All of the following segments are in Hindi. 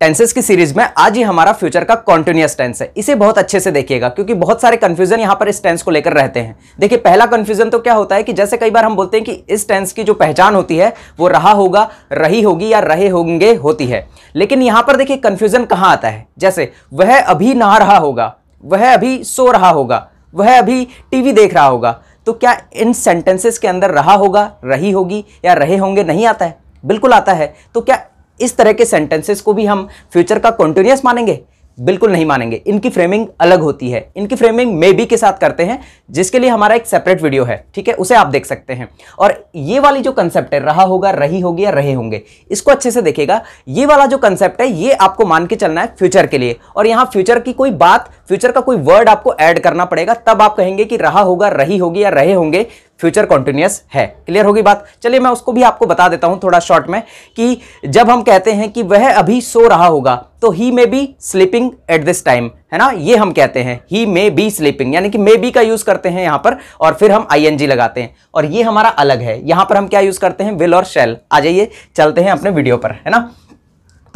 टेंसेस की सीरीज में आज ही हमारा फ्यूचर का कॉन्टिन्यूस टेंस है इसे बहुत अच्छे से देखिएगा क्योंकि बहुत सारे कंफ्यूजन यहाँ पर इस टेंस को लेकर रहते हैं देखिए पहला कंफ्यूजन तो क्या होता है कि जैसे कई बार हम बोलते हैं कि इस टेंस की जो पहचान होती है वो रहा होगा रही होगी या रहे होंगे होती है लेकिन यहाँ पर देखिए कन्फ्यूजन कहाँ आता है जैसे वह अभी नहा रहा होगा वह अभी सो रहा होगा वह अभी टीवी देख रहा होगा तो क्या इन सेंटेंसेस के अंदर रहा होगा रही होगी या रहे होंगे नहीं आता है बिल्कुल आता है तो क्या इस तरह के सेंटेंसेस को भी हम फ्यूचर का कॉन्टिन्यूस मानेंगे बिल्कुल नहीं मानेंगे इनकी फ्रेमिंग अलग होती है इनकी फ्रेमिंग मे बी के साथ करते हैं जिसके लिए हमारा एक सेपरेट वीडियो है ठीक है उसे आप देख सकते हैं और ये वाली जो कंसेप्ट है रहा होगा रही होगी या रहे होंगे इसको अच्छे से देखेगा ये वाला जो कंसेप्ट है ये आपको मान के चलना है फ्यूचर के लिए और यहाँ फ्यूचर की कोई बात फ्यूचर का कोई वर्ड आपको ऐड करना पड़ेगा तब आप कहेंगे कि रहा होगा रही होगी या रहे होंगे फ्यूचर कॉन्टिन्यूस है क्लियर होगी बात चलिए मैं उसको भी आपको बता देता हूं थोड़ा शॉर्ट में कि जब हम कहते हैं कि वह अभी सो रहा होगा तो he may be sleeping at this time है ना ये हम कहते हैं ही मे बी स्लीपिंग यानी कि मे बी का यूज करते हैं यहां पर और फिर हम आई लगाते हैं और ये हमारा अलग है यहां पर हम क्या यूज करते हैं विल और शेल आ जाइए चलते हैं अपने वीडियो पर है ना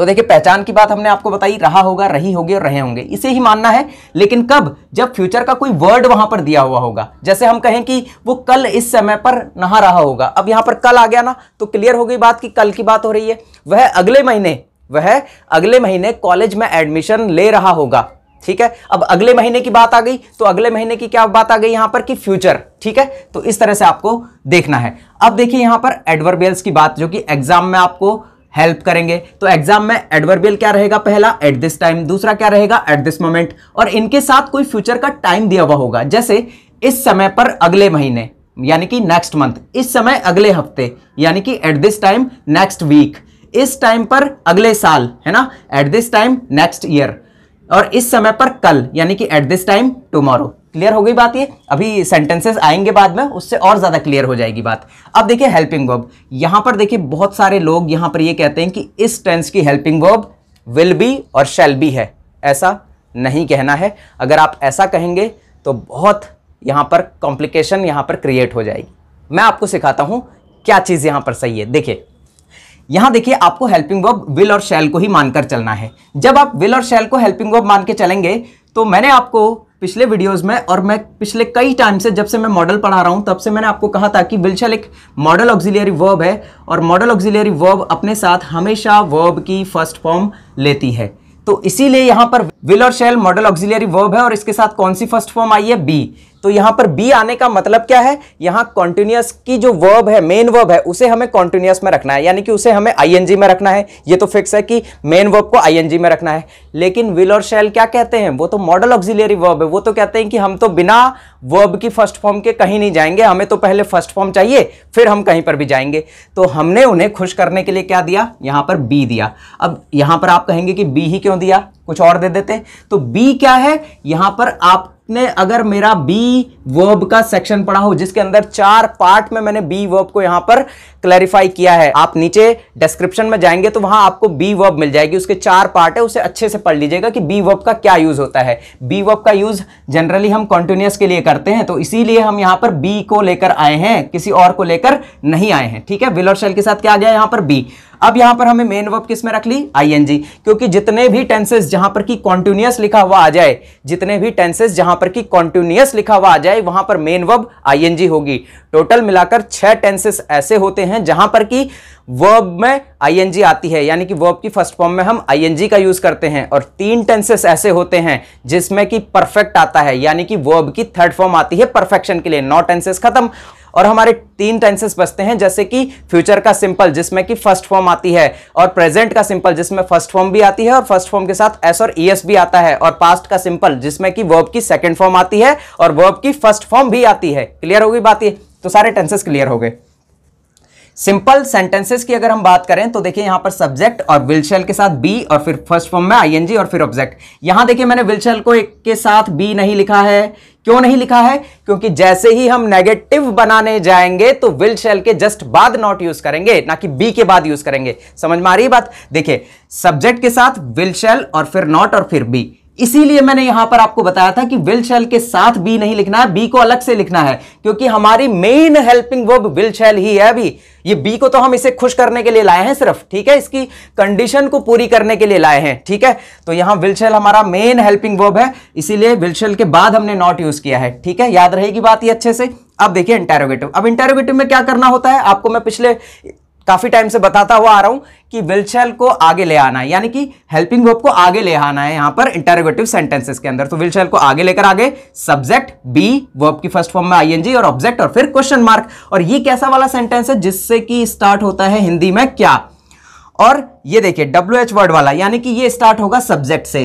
तो देखिए पहचान की बात हमने आपको बताई रहा होगा रही होगी और रहे होंगे इसे ही मानना है लेकिन कब जब फ्यूचर का कोई वर्ड वहां पर दिया हुआ होगा जैसे हम कहें कि वो कल इस समय पर नहा रहा होगा अब यहां पर कल आ गया ना तो क्लियर हो गई बात कि कल की बात हो रही है वह अगले महीने वह अगले महीने कॉलेज में एडमिशन ले रहा होगा ठीक है अब अगले महीने की बात आ गई तो अगले महीने की क्या बात आ गई यहां पर कि फ्यूचर ठीक है तो इस तरह से आपको देखना है अब देखिए यहां पर एडवर्बेल्स की बात जो कि एग्जाम में आपको हेल्प करेंगे तो एग्जाम में एडवर्बियल क्या रहेगा पहला एट दिस टाइम दूसरा क्या रहेगा एट दिस मोमेंट और इनके साथ कोई फ्यूचर का टाइम दिया हुआ होगा जैसे इस समय पर अगले महीने यानी कि नेक्स्ट मंथ इस समय अगले हफ्ते यानी कि at this time next week इस टाइम पर अगले साल है ना at this time next year और इस समय पर कल यानी कि at this time tomorrow clear हो गई बात ये अभी सेंटेंसेस आएंगे बाद में उससे और ज़्यादा क्लियर हो जाएगी बात अब देखिए हेल्पिंग वर्ब यहाँ पर देखिए बहुत सारे लोग यहाँ पर ये यह कहते हैं कि इस टेंस की हेल्पिंग वर्ब विल बी और शैल बी है ऐसा नहीं कहना है अगर आप ऐसा कहेंगे तो बहुत यहाँ पर कॉम्प्लिकेशन यहाँ पर क्रिएट हो जाएगी मैं आपको सिखाता हूँ क्या चीज़ यहाँ पर सही है देखिए यहां देखिए आपको हेल्पिंग वर्ब विल और शैल को ही मानकर चलना है जब आप विल और शैल को हेल्पिंग वर्ब मान के चलेंगे तो मैंने आपको पिछले वीडियोस में और मैं पिछले कई टाइम से जब से मैं मॉडल पढ़ा रहा हूँ तब से मैंने आपको कहा था कि विलशल एक मॉडल ऑक्सिलियरी वर्ब है और मॉडल ऑक्सिलियरी वर्ब अपने साथ हमेशा वर्ब की फर्स्ट फॉर्म लेती है तो इसीलिए यहाँ पर विल और शेल मॉडल ऑक्सिलियरी वर्ब है और इसके साथ कौन सी फर्स्ट फॉर्म आई है बी तो यहाँ पर बी आने का मतलब क्या है यहाँ कॉन्टिन्यूस की जो वर्ब है मेन वर्ब है उसे हमें कॉन्टिन्यूस में रखना है यानी कि उसे हमें आईएनजी में रखना है ये तो फिक्स है कि मेन वर्ब को आईएनजी में रखना है लेकिन विल और शेल क्या कहते हैं वो तो मॉडल ऑक्सिलियरी वर्ब है वो तो कहते हैं कि हम तो बिना वर्ब की फर्स्ट फॉर्म के कहीं नहीं जाएंगे हमें तो पहले फर्स्ट फॉर्म चाहिए फिर हम कहीं पर भी जाएंगे तो हमने उन्हें खुश करने के लिए क्या दिया यहाँ पर बी दिया अब यहाँ पर आप कहेंगे कि बी ही क्यों दिया कुछ और दे देते तो बी क्या है यहां पर आप ने अगर मेरा बी वर्ब का सेक्शन पढ़ा हो जिसके अंदर चार पार्ट में मैंने बी वर्ब को यहां पर क्लैरिफाई किया है आप नीचे डिस्क्रिप्शन में जाएंगे तो वहां आपको बी वर्ब मिल जाएगी उसके चार पार्ट है उसे अच्छे से पढ़ लीजिएगा कि बी वर्ब का क्या यूज होता है बी वर्ब का यूज जनरली हम कॉन्टिन्यूस के लिए करते हैं तो इसीलिए हम यहां पर बी को लेकर आए हैं किसी और को लेकर नहीं आए हैं ठीक है विलोर शैल शेल के साथ क्या आ गया यहां पर बी अब यहां पर हमें मेन वर्ब किस में रख ली आईएनजी क्योंकि जितने भी टेंसेस जहां पर की कॉन्टिन्यूस लिखा हुआ आ जाए जितने भी टेंसेस जहां पर की कॉन्टिन्यूस लिखा हुआ आ जाए वहां पर मेन वर्ब आईएनजी होगी टोटल मिलाकर छह टेंसेस ऐसे होते हैं जहां पर की वर्ब में आईएनजी आती है यानी कि वर्ब की फर्स्ट फॉर्म में हम आईएनजी का यूज करते हैं और तीन टेंसेस ऐसे होते हैं जिसमें कि परफेक्ट आता है यानी कि वर्ब की थर्ड फॉर्म आती है परफेक्शन के लिए नौ टेंसेस खत्म और हमारे तीन टेंसेस बचते हैं जैसे कि फ्यूचर का सिंपल जिसमें कि फर्स्ट फॉर्म आती है और प्रेजेंट का सिंपल जिसमें फर्स्ट फॉर्म भी आती है और फर्स्ट फॉर्म के साथ एस और ई भी आता है और पास्ट का सिंपल जिसमें कि वर्ब की सेकेंड फॉर्म आती है और वर्ब की फर्स्ट फॉर्म भी आती है क्लियर होगी बात ये तो सारे टेंसेस क्लियर हो गए सिंपल सेंटेंसेस की अगर हम बात करें तो देखिए यहां पर सब्जेक्ट और विलशेल के साथ बी और फिर फर्स्ट फॉर्म में आईएनजी और फिर ऑब्जेक्ट यहां देखिए मैंने विलशेल को एक के साथ बी नहीं लिखा है क्यों नहीं लिखा है क्योंकि जैसे ही हम नेगेटिव बनाने जाएंगे तो विल शेल के जस्ट बाद नॉट यूज करेंगे ना कि बी के बाद यूज करेंगे समझ में आ रही बात देखिए सब्जेक्ट के साथ विल शेल और फिर नॉट और फिर बी इसीलिए मैंने यहां पर आपको बताया था कि विल शैल के साथ बी नहीं लिखना है बी को अलग से लिखना है क्योंकि हमारी main helping verb will shall ही है अभी ये बी को तो हम इसे खुश करने के लिए लाए हैं सिर्फ ठीक है इसकी कंडीशन को पूरी करने के लिए लाए हैं ठीक है तो यहां विल शैल हमारा मेन हेल्पिंग वर्ब है इसीलिए विल शैल के बाद हमने नॉट यूज किया है ठीक है याद रहेगी बात ये अच्छे से अब देखिए इंटेरोगेटिव अब इंटेरोगेटिव में क्या करना होता है आपको मैं पिछले काफ़ी टाइम से बताता हुआ आ रहा हूं कि विलशेल को आगे ले आना है यानी कि हेल्पिंग वर्ब को आगे ले आना है यहां पर इंटरोगेटिव सेंटेंसेस के अंदर तो विलशेल को आगे लेकर आगे सब्जेक्ट बी वर्ब की फर्स्ट फॉर्म में आईएनजी और ऑब्जेक्ट और फिर क्वेश्चन मार्क और ये कैसा वाला सेंटेंस है जिससे कि स्टार्ट होता है हिंदी में क्या और ये देखिए डब्ल्यू एच वर्ड वाला यानी कि ये स्टार्ट होगा सब्जेक्ट से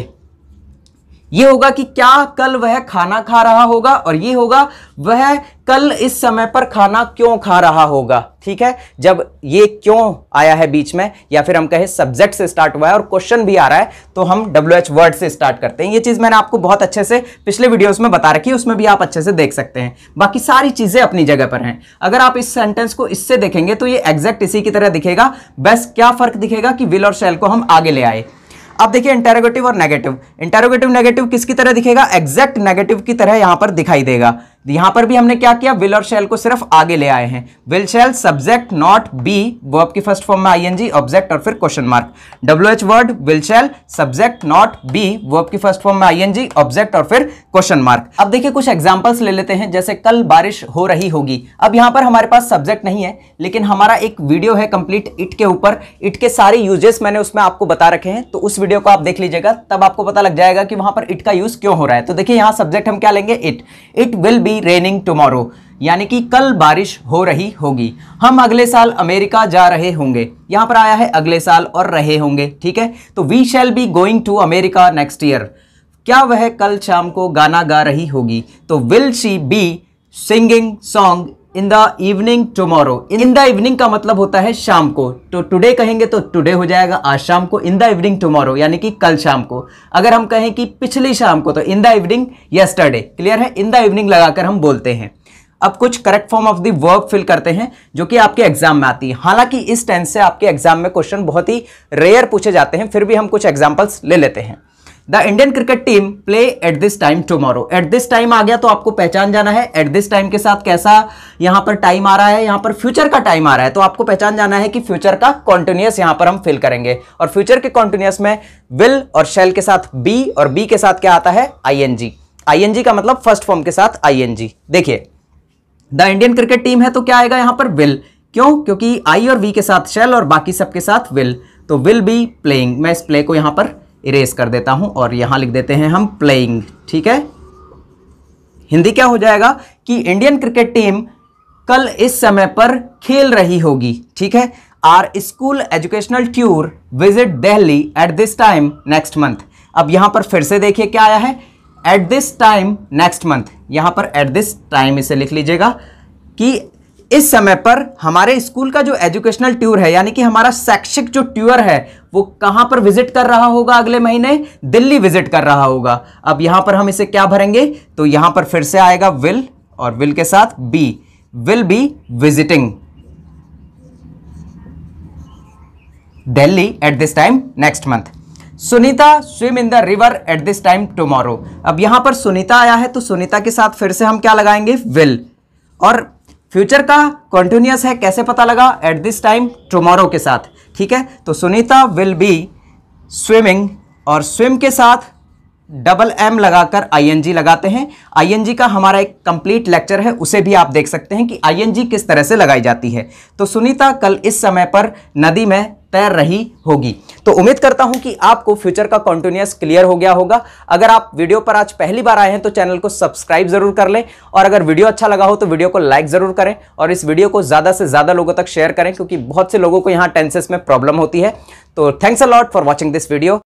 ये होगा कि क्या कल वह खाना खा रहा होगा और ये होगा वह कल इस समय पर खाना क्यों खा रहा होगा ठीक है जब ये क्यों आया है बीच में या फिर हम कहें सब्जेक्ट से स्टार्ट हुआ है और क्वेश्चन भी आ रहा है तो हम डब्ल्यू एच वर्ड से स्टार्ट करते हैं ये चीज़ मैंने आपको बहुत अच्छे से पिछले वीडियोस में बता रखी है उसमें भी आप अच्छे से देख सकते हैं बाकी सारी चीज़ें अपनी जगह पर हैं अगर आप इस सेंटेंस को इससे देखेंगे तो ये एग्जैक्ट इसी की तरह दिखेगा बस क्या फ़र्क दिखेगा कि विल और शैल को हम आगे ले आए अब देखिए इंटेरोगेटिव और नेगेटिव इंटेरोगेटिव नेगेटिव किसकी तरह दिखेगा एग्जैक्ट नेगेटिव की तरह यहां पर दिखाई देगा यहां पर भी हमने क्या किया विल और शेल को सिर्फ आगे ले आए हैं will shall subject not be वो आपकी फर्स्ट फॉर्म में आईएनजी ऑब्जेक्ट और फिर question mark W H word will shall subject not be वो आपकी फर्स्ट फॉर्म में आईएनजी ऑब्जेक्ट और फिर क्वेश्चन मार्क अब देखिए कुछ एग्जाम्पल्स ले लेते हैं जैसे कल बारिश हो रही होगी अब यहां पर हमारे पास सब्जेक्ट नहीं है लेकिन हमारा एक वीडियो है कंप्लीट इट के ऊपर इट के सारे यूजेस मैंने उसमें आपको बता रखे हैं तो उस वीडियो को आप देख लीजिएगा तब आपको पता लग जाएगा कि वहां पर इट का यूज क्यों हो रहा है तो देखिए यहां सब्जेक्ट हम क्या लेंगे it it will be be raining tomorrow यानी कि कल बारिश हो रही होगी हम अगले साल अमेरिका जा रहे होंगे यहां पर आया है अगले साल और रहे होंगे ठीक है तो we shall be going to America next year क्या वह कल शाम को गाना गा रही होगी तो will she be singing song in the evening tomorrow in the evening का मतलब होता है शाम को तो टुडे कहेंगे तो टुडे हो जाएगा आज शाम को इन द इवनिंग टुमारो यानी कि कल शाम को अगर हम कहें कि पिछली शाम को तो in the evening yesterday clear है इन द इवनिंग लगाकर हम बोलते हैं अब कुछ correct form of the verb fill करते हैं जो कि आपके एग्जाम में आती है हालांकि इस टेंस से आपके एग्जाम में क्वेश्चन बहुत ही रेयर पूछे जाते हैं फिर भी हम कुछ एग्जाम्पल्स ले लेते हैं the Indian cricket team play at this time tomorrow at this time आ गया तो आपको पहचान जाना है एट दिस टाइम के साथ कैसा यहां पर टाइम आ रहा है यहां पर फ्यूचर का टाइम आ रहा है तो आपको पहचान जाना है कि फ्यूचर का कॉन्टिन्यूस यहां पर हम फिल करेंगे और फ्यूचर के कॉन्टिन्यूस में विल और शेल के साथ बी और बी के साथ क्या आता है आई आईएनजी का मतलब फर्स्ट फॉर्म के साथ जी देखिए द इंडियन क्रिकेट टीम है तो क्या आएगा यहां पर विल क्यों क्योंकि आई और वी के साथ शेल और बाकी सबके साथ विल तो विल बी प्लेइंग मैं इस प्ले को यहां पर इरेज कर देता हूं और यहां लिख देते हैं हम प्लेइंग ठीक है हिंदी क्या हो जाएगा कि इंडियन क्रिकेट टीम कल इस समय पर खेल रही होगी ठीक है our school educational tour visit Delhi at this time next month अब यहां पर फिर से देखिए क्या आया है at this time next month यहां पर एट दिस टाइम इसे लिख लीजिएगा कि इस समय पर हमारे स्कूल का जो एजुकेशनल ट्यूर है यानी कि हमारा शैक्षिक जो ट्यूर है वो कहां पर विजिट कर रहा होगा अगले महीने दिल्ली विजिट कर रहा होगा अब यहां पर हम इसे क्या भरेंगे तो यहां पर फिर से आएगा विल और विल के साथ be will be visiting Delhi at this time next month Sunita swim in the river at this time tomorrow अब यहां पर सुनीता आया है तो सुनीता के साथ फिर से हम क्या लगाएंगे विल और फ्यूचर का कॉन्टिन्यूस है कैसे पता लगा एट दिस टाइम टुमारो के साथ ठीक है तो सुनीता विल बी स्विमिंग और स्विम के साथ डबल एम लगाकर आईएनजी लगाते हैं आईएनजी का हमारा एक कंप्लीट लेक्चर है उसे भी आप देख सकते हैं कि आईएनजी किस तरह से लगाई जाती है तो सुनीता कल इस समय पर नदी में तैर रही होगी तो उम्मीद करता हूं कि आपको फ्यूचर का कॉन्टिन्यूस क्लियर हो गया होगा अगर आप वीडियो पर आज पहली बार आए हैं तो चैनल को सब्सक्राइब जरूर कर लें और अगर वीडियो अच्छा लगा हो तो वीडियो को लाइक जरूर करें और इस वीडियो को ज़्यादा से ज़्यादा लोगों तक शेयर करें क्योंकि बहुत से लोगों को यहाँ टेंसेस में प्रॉब्लम होती है तो thanks a lot for watching this video